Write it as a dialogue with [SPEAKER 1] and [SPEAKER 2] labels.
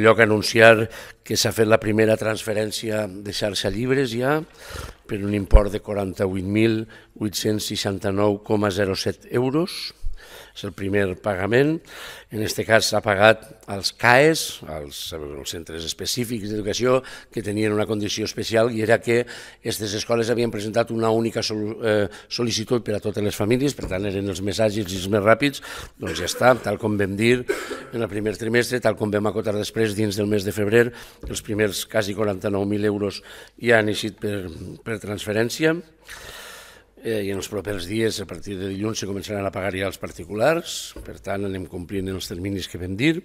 [SPEAKER 1] lloc a anunciar que s'ha fet la primera transferència de xarxa llibres ja per un import de 48.869,07 euros és el primer pagament. En aquest cas s'ha pagat als CAES, als, als centres específics d'educació, que tenien una condició especial i era que aquestes escoles havien presentat una única sol, eh, sol·licitud per a totes les famílies, per tant eren els més àgils i els més ràpids, doncs ja està, tal com vam dir en el primer trimestre, tal com vam acotar després dins del mes de febrer, els primers quasi 49.000 euros ja han eixit per, per transferència eh, i en els propers dies, a partir de dilluns, se començaran a pagar ja els particulars, per tant anem complint els terminis que vam dir,